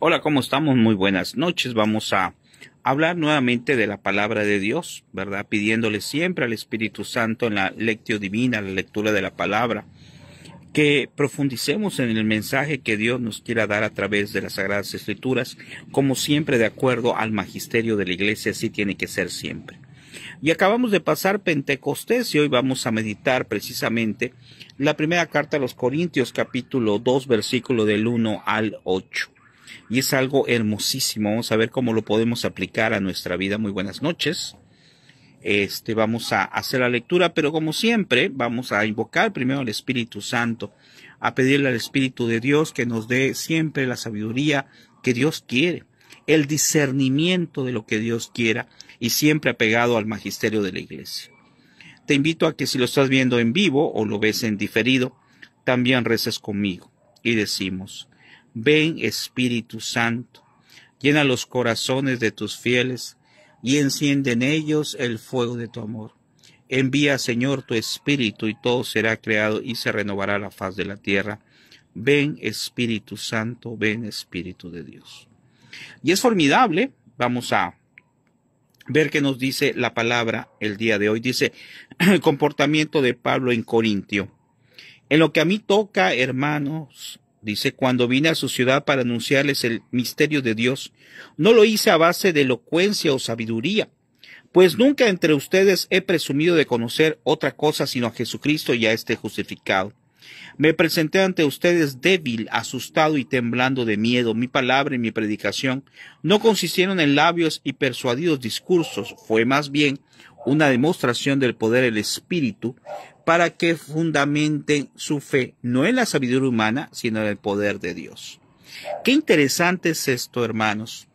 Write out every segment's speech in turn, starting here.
Hola, ¿cómo estamos? Muy buenas noches. Vamos a hablar nuevamente de la palabra de Dios, ¿verdad? Pidiéndole siempre al Espíritu Santo en la lectio divina, la lectura de la palabra, que profundicemos en el mensaje que Dios nos quiera dar a través de las Sagradas Escrituras, como siempre de acuerdo al magisterio de la Iglesia, así tiene que ser siempre. Y acabamos de pasar Pentecostés y hoy vamos a meditar precisamente la primera carta a los Corintios capítulo 2 versículo del 1 al 8 y es algo hermosísimo. Vamos a ver cómo lo podemos aplicar a nuestra vida. Muy buenas noches. Este, vamos a hacer la lectura, pero como siempre, vamos a invocar primero al Espíritu Santo, a pedirle al Espíritu de Dios que nos dé siempre la sabiduría que Dios quiere, el discernimiento de lo que Dios quiera y siempre apegado al magisterio de la iglesia. Te invito a que si lo estás viendo en vivo o lo ves en diferido, también reces conmigo y decimos, Ven Espíritu Santo, llena los corazones de tus fieles y enciende en ellos el fuego de tu amor. Envía, Señor, tu Espíritu y todo será creado y se renovará la faz de la tierra. Ven Espíritu Santo, ven Espíritu de Dios. Y es formidable, vamos a ver qué nos dice la palabra el día de hoy. Dice el comportamiento de Pablo en Corintio. En lo que a mí toca, hermanos, Dice, cuando vine a su ciudad para anunciarles el misterio de Dios, no lo hice a base de elocuencia o sabiduría, pues nunca entre ustedes he presumido de conocer otra cosa sino a Jesucristo y a este justificado. Me presenté ante ustedes débil, asustado y temblando de miedo. Mi palabra y mi predicación no consistieron en labios y persuadidos discursos, fue más bien una demostración del poder del Espíritu, para que fundamenten su fe, no en la sabiduría humana, sino en el poder de Dios. Qué interesante es esto, hermanos,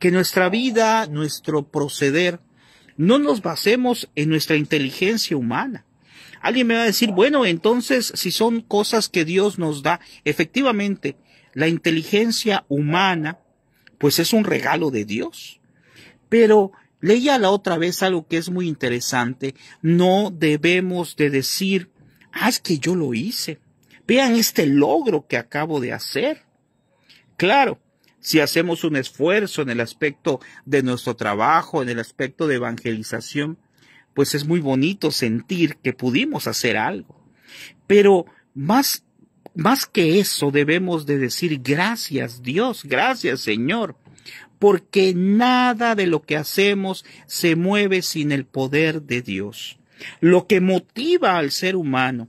que nuestra vida, nuestro proceder, no nos basemos en nuestra inteligencia humana. Alguien me va a decir, bueno, entonces si son cosas que Dios nos da, efectivamente, la inteligencia humana, pues es un regalo de Dios. Pero Leía la otra vez algo que es muy interesante. No debemos de decir, ah, es que yo lo hice. Vean este logro que acabo de hacer. Claro, si hacemos un esfuerzo en el aspecto de nuestro trabajo, en el aspecto de evangelización, pues es muy bonito sentir que pudimos hacer algo. Pero más, más que eso debemos de decir gracias Dios, gracias Señor, porque nada de lo que hacemos se mueve sin el poder de Dios. Lo que motiva al ser humano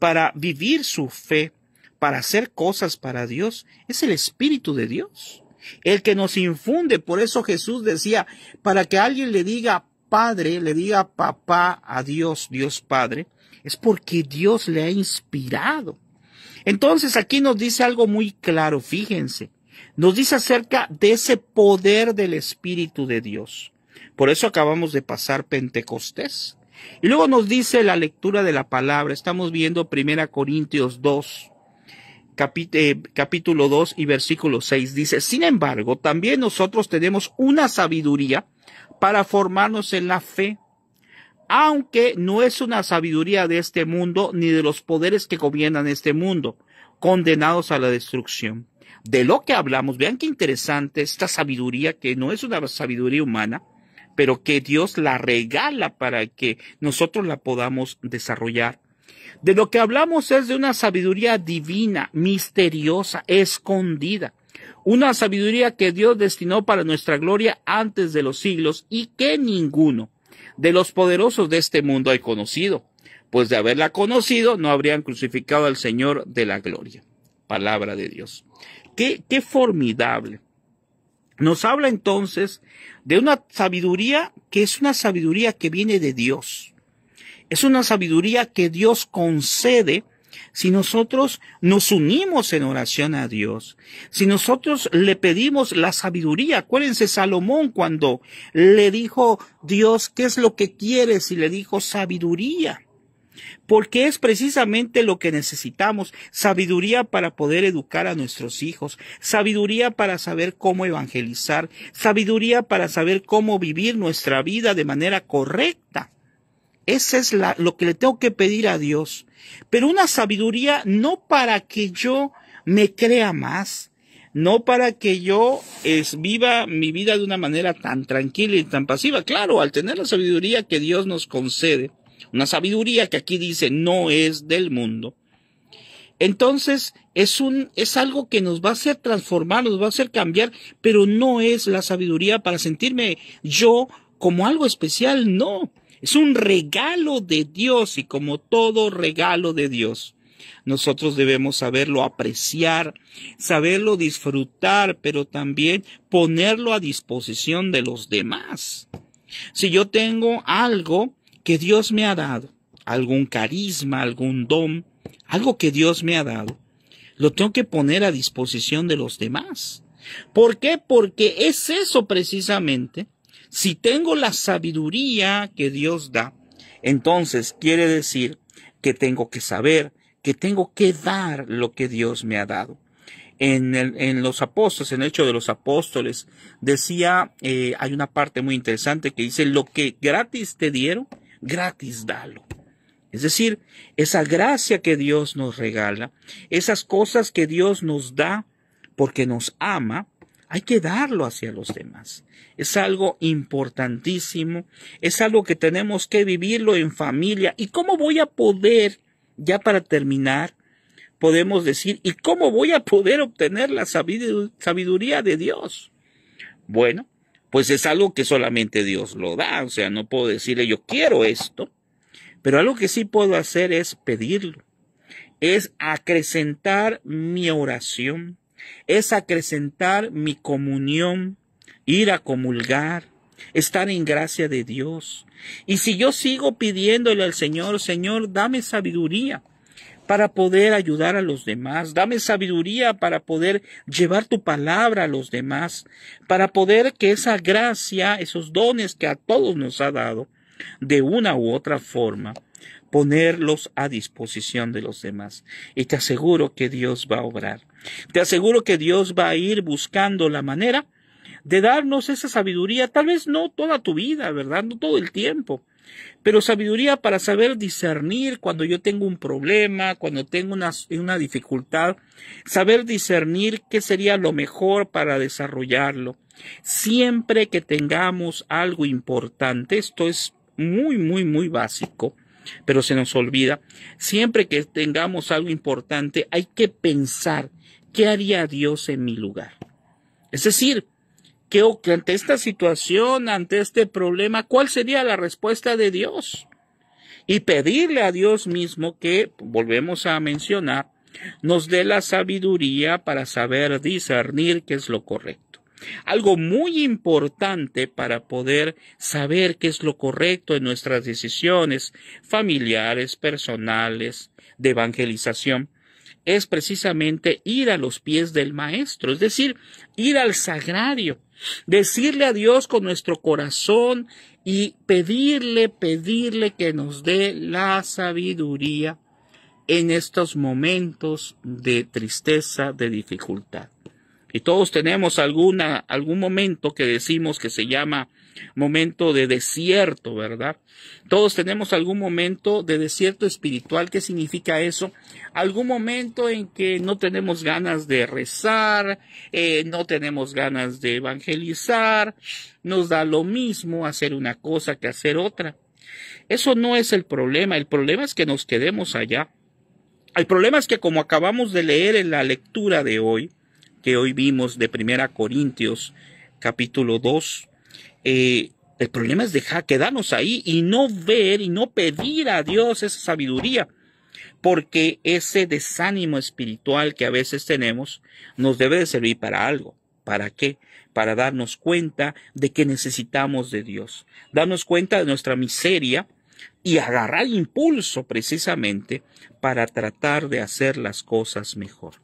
para vivir su fe, para hacer cosas para Dios, es el Espíritu de Dios, el que nos infunde. Por eso Jesús decía, para que alguien le diga Padre, le diga papá a Dios, Dios Padre, es porque Dios le ha inspirado. Entonces aquí nos dice algo muy claro, fíjense nos dice acerca de ese poder del Espíritu de Dios. Por eso acabamos de pasar Pentecostés. Y luego nos dice la lectura de la palabra. Estamos viendo 1 Corintios 2, eh, capítulo 2 y versículo 6. Dice, sin embargo, también nosotros tenemos una sabiduría para formarnos en la fe, aunque no es una sabiduría de este mundo ni de los poderes que gobiernan este mundo, condenados a la destrucción de lo que hablamos. Vean qué interesante esta sabiduría que no es una sabiduría humana, pero que Dios la regala para que nosotros la podamos desarrollar. De lo que hablamos es de una sabiduría divina, misteriosa, escondida. Una sabiduría que Dios destinó para nuestra gloria antes de los siglos y que ninguno de los poderosos de este mundo ha conocido, pues de haberla conocido no habrían crucificado al Señor de la gloria. Palabra de Dios. Qué, formidable. Nos habla entonces de una sabiduría que es una sabiduría que viene de Dios. Es una sabiduría que Dios concede si nosotros nos unimos en oración a Dios, si nosotros le pedimos la sabiduría, acuérdense Salomón cuando le dijo Dios, ¿qué es lo que quieres? Y le dijo sabiduría porque es precisamente lo que necesitamos, sabiduría para poder educar a nuestros hijos, sabiduría para saber cómo evangelizar, sabiduría para saber cómo vivir nuestra vida de manera correcta. Esa es lo que le tengo que pedir a Dios. Pero una sabiduría no para que yo me crea más, no para que yo es, viva mi vida de una manera tan tranquila y tan pasiva. Claro, al tener la sabiduría que Dios nos concede, una sabiduría que aquí dice no es del mundo. Entonces es un, es algo que nos va a hacer transformar, nos va a hacer cambiar, pero no es la sabiduría para sentirme yo como algo especial, no. Es un regalo de Dios y como todo regalo de Dios. Nosotros debemos saberlo apreciar, saberlo disfrutar, pero también ponerlo a disposición de los demás. Si yo tengo algo que Dios me ha dado, algún carisma, algún don, algo que Dios me ha dado, lo tengo que poner a disposición de los demás. ¿Por qué? Porque es eso precisamente. Si tengo la sabiduría que Dios da, entonces quiere decir que tengo que saber, que tengo que dar lo que Dios me ha dado. En, el, en los apóstoles, en el hecho de los apóstoles, decía, eh, hay una parte muy interesante que dice, lo que gratis te dieron, gratis dalo. Es decir, esa gracia que Dios nos regala, esas cosas que Dios nos da porque nos ama, hay que darlo hacia los demás. Es algo importantísimo, es algo que tenemos que vivirlo en familia. ¿Y cómo voy a poder, ya para terminar, podemos decir, ¿y cómo voy a poder obtener la sabiduría de Dios? Bueno, pues es algo que solamente Dios lo da. O sea, no puedo decirle yo quiero esto, pero algo que sí puedo hacer es pedirlo, es acrecentar mi oración, es acrecentar mi comunión, ir a comulgar, estar en gracia de Dios. Y si yo sigo pidiéndole al Señor, Señor, dame sabiduría, para poder ayudar a los demás. Dame sabiduría para poder llevar tu palabra a los demás, para poder que esa gracia, esos dones que a todos nos ha dado, de una u otra forma, ponerlos a disposición de los demás. Y te aseguro que Dios va a obrar. Te aseguro que Dios va a ir buscando la manera de darnos esa sabiduría, tal vez no toda tu vida, ¿verdad? No todo el tiempo, pero sabiduría para saber discernir cuando yo tengo un problema, cuando tengo una, dificultad, saber discernir qué sería lo mejor para desarrollarlo. Siempre que tengamos algo importante, esto es muy, muy, muy básico, pero se nos olvida, siempre que tengamos algo importante hay que pensar, ¿qué haría Dios en mi lugar? Es decir, que ante esta situación, ante este problema, ¿cuál sería la respuesta de Dios? Y pedirle a Dios mismo que, volvemos a mencionar, nos dé la sabiduría para saber discernir qué es lo correcto. Algo muy importante para poder saber qué es lo correcto en nuestras decisiones familiares, personales, de evangelización, es precisamente ir a los pies del Maestro, es decir, ir al sagrario Decirle a Dios con nuestro corazón y pedirle, pedirle que nos dé la sabiduría en estos momentos de tristeza, de dificultad. Y todos tenemos alguna, algún momento que decimos que se llama momento de desierto, ¿verdad? Todos tenemos algún momento de desierto espiritual. ¿Qué significa eso? Algún momento en que no tenemos ganas de rezar, eh, no tenemos ganas de evangelizar, nos da lo mismo hacer una cosa que hacer otra. Eso no es el problema, el problema es que nos quedemos allá. El problema es que como acabamos de leer en la lectura de hoy, que hoy vimos de Primera Corintios capítulo 2, eh, el problema es dejar, quedarnos ahí y no ver y no pedir a Dios esa sabiduría. Porque ese desánimo espiritual que a veces tenemos nos debe de servir para algo. ¿Para qué? Para darnos cuenta de que necesitamos de Dios. Darnos cuenta de nuestra miseria y agarrar impulso precisamente para tratar de hacer las cosas mejor.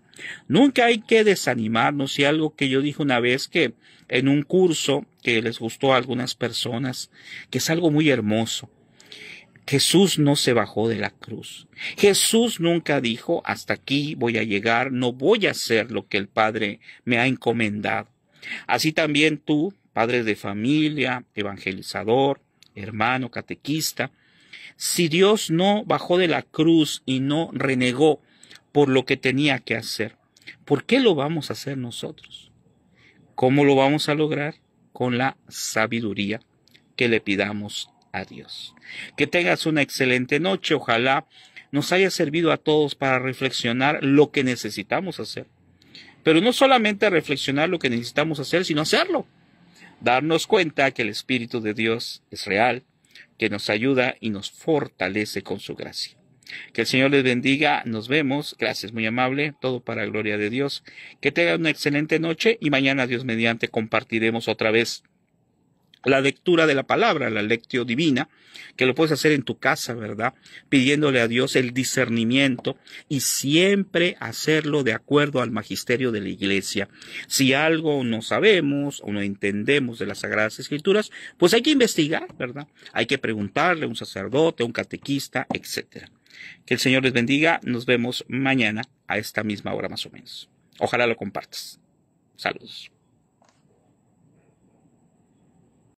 Nunca hay que desanimarnos y algo que yo dije una vez que en un curso que les gustó a algunas personas, que es algo muy hermoso. Jesús no se bajó de la cruz. Jesús nunca dijo, hasta aquí voy a llegar, no voy a hacer lo que el Padre me ha encomendado. Así también tú, padre de familia, evangelizador, hermano, catequista, si Dios no bajó de la cruz y no renegó por lo que tenía que hacer. ¿Por qué lo vamos a hacer nosotros? ¿Cómo lo vamos a lograr? Con la sabiduría que le pidamos a Dios. Que tengas una excelente noche. Ojalá nos haya servido a todos para reflexionar lo que necesitamos hacer. Pero no solamente reflexionar lo que necesitamos hacer, sino hacerlo. Darnos cuenta que el Espíritu de Dios es real, que nos ayuda y nos fortalece con su gracia. Que el Señor les bendiga. Nos vemos. Gracias, muy amable. Todo para la gloria de Dios. Que tengan una excelente noche y mañana, Dios mediante, compartiremos otra vez la lectura de la palabra, la lectio divina, que lo puedes hacer en tu casa, ¿verdad? Pidiéndole a Dios el discernimiento y siempre hacerlo de acuerdo al magisterio de la iglesia. Si algo no sabemos o no entendemos de las Sagradas Escrituras, pues hay que investigar, ¿verdad? Hay que preguntarle a un sacerdote, a un catequista, etcétera. Que el Señor les bendiga. Nos vemos mañana a esta misma hora más o menos. Ojalá lo compartas. Saludos.